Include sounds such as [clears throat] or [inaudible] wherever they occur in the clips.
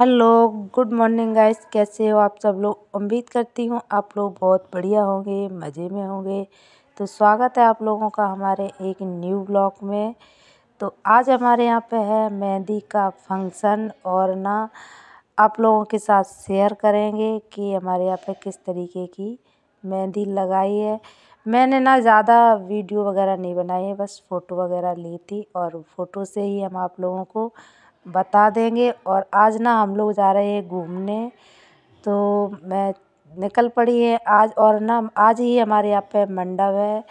hello good morning guys कैसे हो आप सब लोग उम्मीद करती हूँ आप लोग बहुत बढ़िया होंगे मज़े में होंगे तो स्वागत है आप लोगों का हमारे एक न्यू ब्लॉग में तो आज हमारे यहाँ पे है मेहंदी का फंक्शन और ना आप लोगों के साथ शेयर करेंगे कि हमारे यहाँ पे किस तरीके की मेहंदी लगाई है मैंने ना ज़्यादा वीडियो वगैरह नहीं बनाई है बस फ़ोटो वगैरह ली थी और फ़ोटो से ही हम आप लोगों को बता देंगे और आज ना हम लोग जा रहे हैं घूमने तो मैं निकल पड़ी है आज और ना आज ही हमारे यहाँ पे मंडप है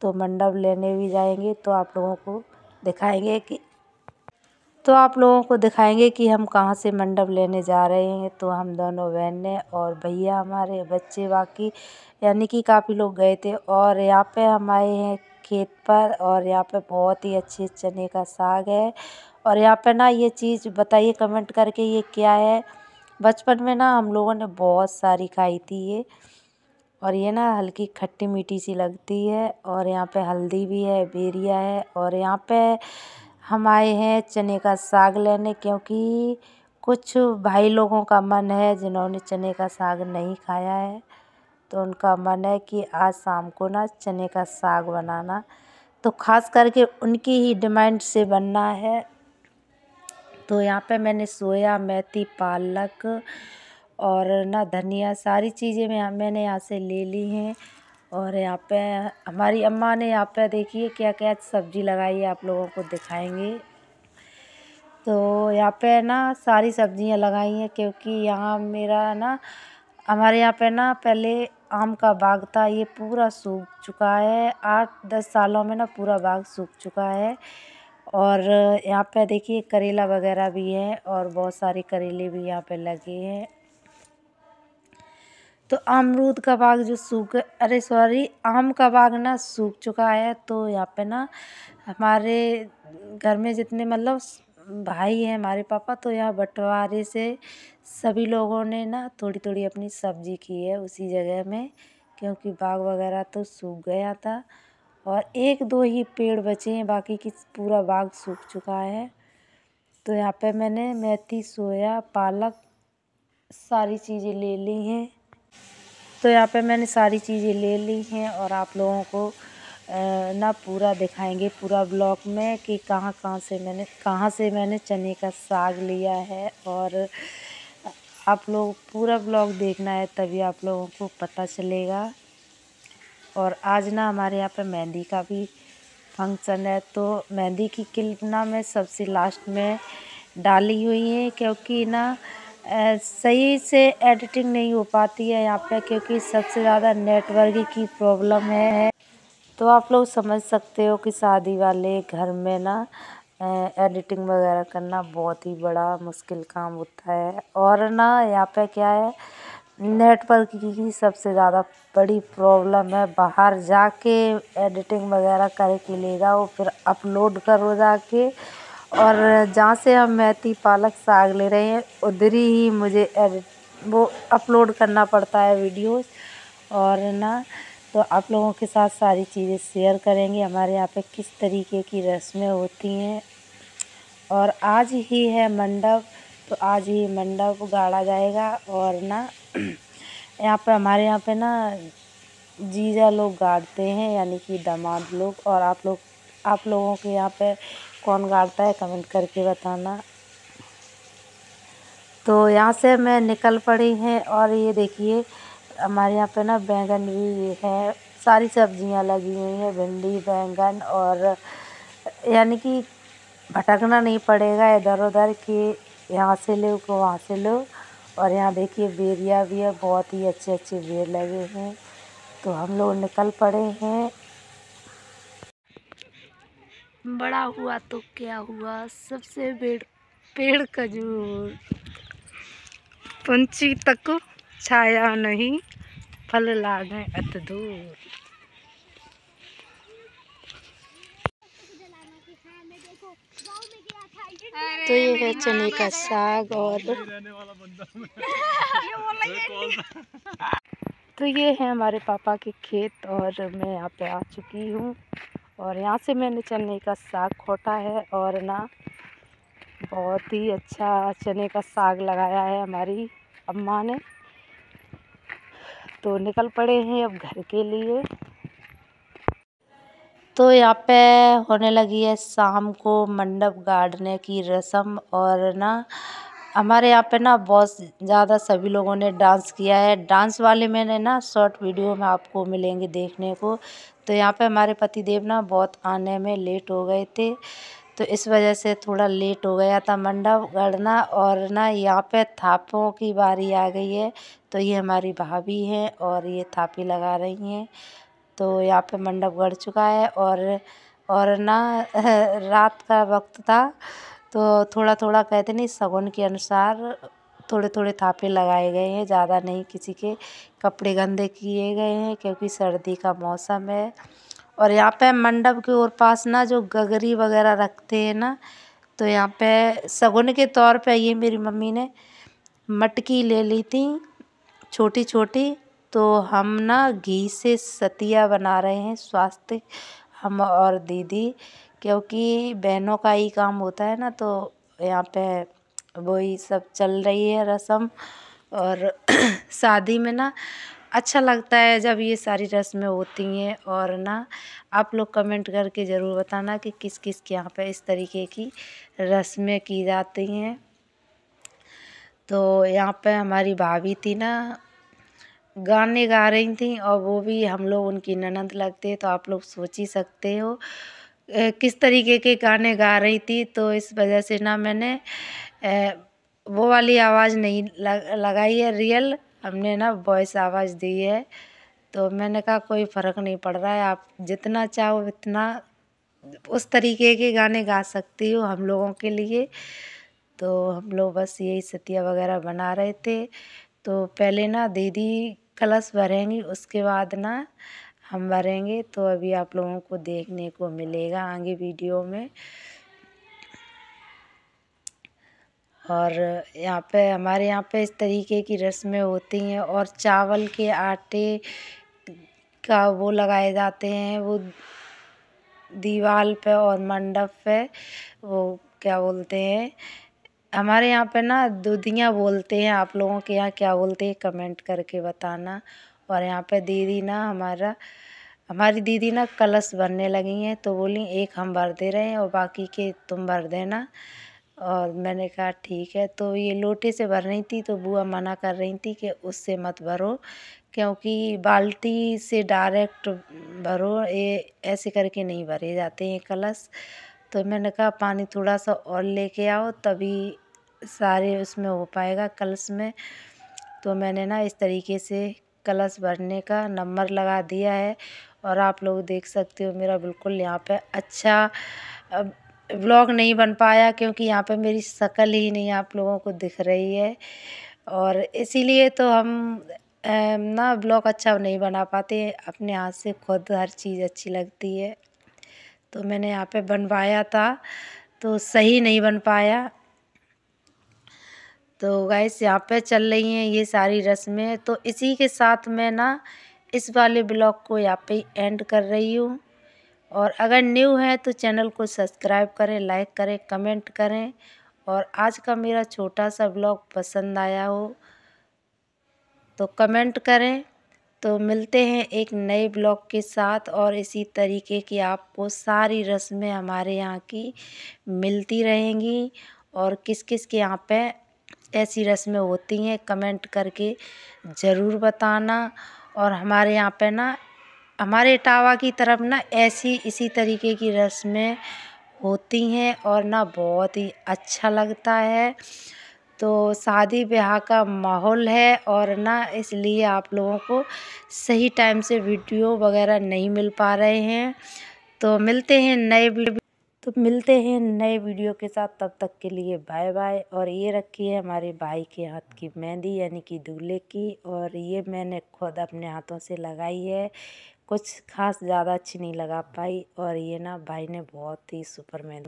तो मंडप लेने भी जाएंगे तो आप लोगों को दिखाएंगे कि तो आप लोगों को दिखाएंगे कि हम कहाँ से मंडप लेने जा रहे हैं तो हम दोनों बहनें और भैया हमारे बच्चे बाकी यानी कि काफ़ी लोग गए थे और यहाँ पे हम आए हैं खेत पर और यहाँ पे बहुत ही अच्छे चने का साग है और यहाँ पे ना ये चीज़ बताइए कमेंट करके ये क्या है बचपन में ना हम लोगों ने बहुत सारी खाई थी ये और ये ना हल्की खट्टी मीठी सी लगती है और यहाँ पे हल्दी भी है बेरिया है और यहाँ पे हम आए हैं चने का साग लेने क्योंकि कुछ भाई लोगों का मन है जिन्होंने चने का साग नहीं खाया है तो उनका मन है कि आज शाम को ना चने का साग बनाना तो ख़ास करके उनकी ही डिमांड से बनना है तो यहाँ पे मैंने सोया मेथी पालक और ना धनिया सारी चीज़ें मैं मैंने यहाँ से ले ली हैं और यहाँ पे हमारी अम्मा ने यहाँ पे देखिए क्या क्या सब्ज़ी लगाई है आप लोगों को दिखाएंगे तो यहाँ पे ना सारी सब्ज़ियाँ लगाई हैं क्योंकि यहाँ मेरा ना हमारे यहाँ पे ना पहले आम का बाग था ये पूरा सूख चुका है आठ दस सालों में ना पूरा बाग सूख चुका है और यहाँ पे देखिए करेला वगैरह भी है और बहुत सारे करेले भी यहाँ पे लगे हैं तो अमरूद का बाग जो सूख अरे सॉरी आम का बाग ना सूख चुका है तो यहाँ पे ना हमारे घर में जितने मतलब भाई हैं हमारे पापा तो यहाँ बंटवारे से सभी लोगों ने ना थोड़ी थोड़ी अपनी सब्जी की है उसी जगह में क्योंकि बाग वगैरह तो सूख गया था और एक दो ही पेड़ बचे हैं बाकी की पूरा बाग सूख चुका है तो यहाँ पे मैंने मेथी सोया पालक सारी चीज़ें ले ली हैं तो यहाँ पे मैंने सारी चीज़ें ले ली हैं और आप लोगों को ना पूरा दिखाएंगे पूरा ब्लॉक में कि कहाँ कहाँ से मैंने कहाँ से मैंने चने का साग लिया है और आप लोग पूरा ब्लॉग देखना है तभी आप लोगों को पता चलेगा और आज ना हमारे यहाँ पे मेहंदी का भी फंक्शन है तो मेहंदी की किल्प ना मैं सबसे लास्ट में डाली हुई है क्योंकि ना सही से एडिटिंग नहीं हो पाती है यहाँ पे क्योंकि सबसे ज़्यादा नेटवर्क की प्रॉब्लम है तो आप लोग समझ सकते हो कि शादी वाले घर में ना एडिटिंग वगैरह करना बहुत ही बड़ा मुश्किल काम होता है और ना यहाँ पे क्या है नेटवर्क की सबसे ज़्यादा बड़ी प्रॉब्लम है बाहर जाके एडिटिंग वगैरह करके ले जाओ फिर अपलोड करो जाके और जहाँ से हम मेथी पालक साग ले रहे हैं उधर ही मुझे एडिट वो अपलोड करना पड़ता है वीडियोस और ना तो आप लोगों के साथ सारी चीज़ें शेयर करेंगे हमारे यहाँ पे किस तरीके की रस्में होती हैं और आज ही है मंडप तो आज ही मंडा को गाड़ा जाएगा और ना [clears throat] यहाँ पर हमारे यहाँ पे ना जीजा लोग गाड़ते हैं यानी कि दामाद लोग और आप लोग आप लोगों के यहाँ पे कौन गाड़ता है कमेंट करके बताना तो यहाँ से मैं निकल पड़ी हैं और ये देखिए हमारे यहाँ पे ना बैंगन भी है सारी सब्जियाँ लगी हुई हैं भिंडी बैंगन और यानी कि भटकना नहीं पड़ेगा इधर उधर कि यहाँ से लो वहाँ से लो और यहाँ देखिए बेरिया भी है बहुत ही अच्छे अच्छे बेर लगे हैं तो हम लोग निकल पड़े हैं बड़ा हुआ तो क्या हुआ सबसे पेड़ पेड़ खजूर पंछी तक छाया नहीं फल लागे अत दूर तो ये है चने का साग और तो ये है हमारे पापा के खेत और मैं यहाँ पे आ चुकी हूँ और यहाँ से मैंने चने का साग खोटा है और ना बहुत ही अच्छा चने का साग लगाया है हमारी अम्मा ने तो निकल पड़े हैं अब घर के लिए तो यहाँ पे होने लगी है शाम को मंडप गाड़ने की रस्म और ना हमारे यहाँ पे ना बहुत ज़्यादा सभी लोगों ने डांस किया है डांस वाले मैंने ना शॉर्ट वीडियो में आपको मिलेंगे देखने को तो यहाँ पे हमारे पति देव ना बहुत आने में लेट हो गए थे तो इस वजह से थोड़ा लेट हो गया था मंडप गढ़ना और ना यहाँ पे थापों की बारी आ गई है तो ये हमारी भाभी हैं और ये थापी लगा रही हैं तो यहाँ पे मंडप गढ़ चुका है और और ना [laughs] रात का वक्त था तो थोड़ा थोड़ा कहते नहीं सगुन के अनुसार थोड़े थोड़े थापे लगाए गए हैं ज़्यादा नहीं किसी के कपड़े गंदे किए गए हैं क्योंकि सर्दी का मौसम है और यहाँ पे मंडप के और पास ना जो गगरी वगैरह रखते हैं ना तो यहाँ पे सगुन के तौर पे ये मेरी मम्मी ने मटकी ले ली थी छोटी छोटी तो हम ना घी से सतिया बना रहे हैं स्वास्थ्य हम और दीदी क्योंकि बहनों का ही काम होता है ना तो यहाँ पे वही सब चल रही है रस्म और [clears throat] शादी में ना अच्छा लगता है जब ये सारी रस्में होती हैं और ना आप लोग कमेंट करके ज़रूर बताना कि किस किस के यहाँ पे इस तरीके की रस्में की जाती हैं तो यहाँ पे हमारी भाभी थी ना गाने गा रही थी और वो भी हम लोग उनकी ननद लगते तो आप लोग सोच ही सकते हो किस तरीके के गाने गा रही थी तो इस वजह से ना मैंने वो वाली आवाज़ नहीं लगाई है रियल हमने ना वॉइस आवाज़ दी है तो मैंने कहा कोई फ़र्क नहीं पड़ रहा है आप जितना चाहो उतना उस तरीके के गाने गा सकती हो हम लोगों के लिए तो हम लोग बस यही सतिया वगैरह बना रहे थे तो पहले ना दीदी कलश भरेंगे उसके बाद ना हम भरेंगे तो अभी आप लोगों को देखने को मिलेगा आगे वीडियो में और यहाँ पे हमारे यहाँ पे इस तरीके की रस्में होती हैं और चावल के आटे का वो लगाए जाते हैं वो दीवार पे और मंडप पे वो क्या बोलते हैं हमारे यहाँ पे ना दूधियाँ बोलते हैं आप लोगों के यहाँ क्या बोलते हैं कमेंट करके बताना और यहाँ पे दीदी ना हमारा हमारी दीदी ना कलश भरने लगी हैं तो बोली एक हम भर दे रहे हैं और बाकी के तुम भर देना और मैंने कहा ठीक है तो ये लोटे से भर रही थी तो बुआ मना कर रही थी कि उससे मत भरो क्योंकि बाल्टी से डायरेक्ट भरो ये ऐसे करके नहीं भरे जाते हैं कलश तो मैंने कहा पानी थोड़ा सा और लेके आओ तभी सारे उसमें हो पाएगा कलश में तो मैंने ना इस तरीके से कलश भरने का नंबर लगा दिया है और आप लोग देख सकते हो मेरा बिल्कुल यहाँ पे अच्छा ब्लॉग नहीं बन पाया क्योंकि यहाँ पे मेरी शक्ल ही नहीं आप लोगों को दिख रही है और इसीलिए तो हम ना ब्लॉग अच्छा नहीं बना पाते अपने हाथ से खुद हर चीज़ अच्छी लगती है तो मैंने यहाँ पे बनवाया था तो सही नहीं बन पाया तो गैस यहाँ पे चल रही हैं ये सारी रस्में तो इसी के साथ मैं ना इस वाले ब्लॉग को यहाँ पे एंड कर रही हूँ और अगर न्यू है तो चैनल को सब्सक्राइब करें लाइक करें कमेंट करें और आज का मेरा छोटा सा ब्लॉग पसंद आया हो तो कमेंट करें तो मिलते हैं एक नए ब्लॉग के साथ और इसी तरीके की आपको सारी रस्में हमारे यहाँ की मिलती रहेंगी और किस किस के यहाँ पे ऐसी रस्में होती हैं कमेंट करके ज़रूर बताना और हमारे यहाँ पे ना हमारे इटावा की तरफ ना ऐसी इसी तरीके की रस्में होती हैं और ना बहुत ही अच्छा लगता है तो शादी ब्याह का माहौल है और ना इसलिए आप लोगों को सही टाइम से वीडियो वगैरह नहीं मिल पा रहे हैं तो मिलते हैं नए तो मिलते हैं नए वीडियो के साथ तब तक के लिए बाय बाय और ये रखी है हमारे भाई के हाथ की मेहंदी यानी कि दूल्हे की और ये मैंने खुद अपने हाथों से लगाई है कुछ खास ज़्यादा अच्छी नहीं लगा पाई और ये ना भाई ने बहुत ही सुपर मेहंदी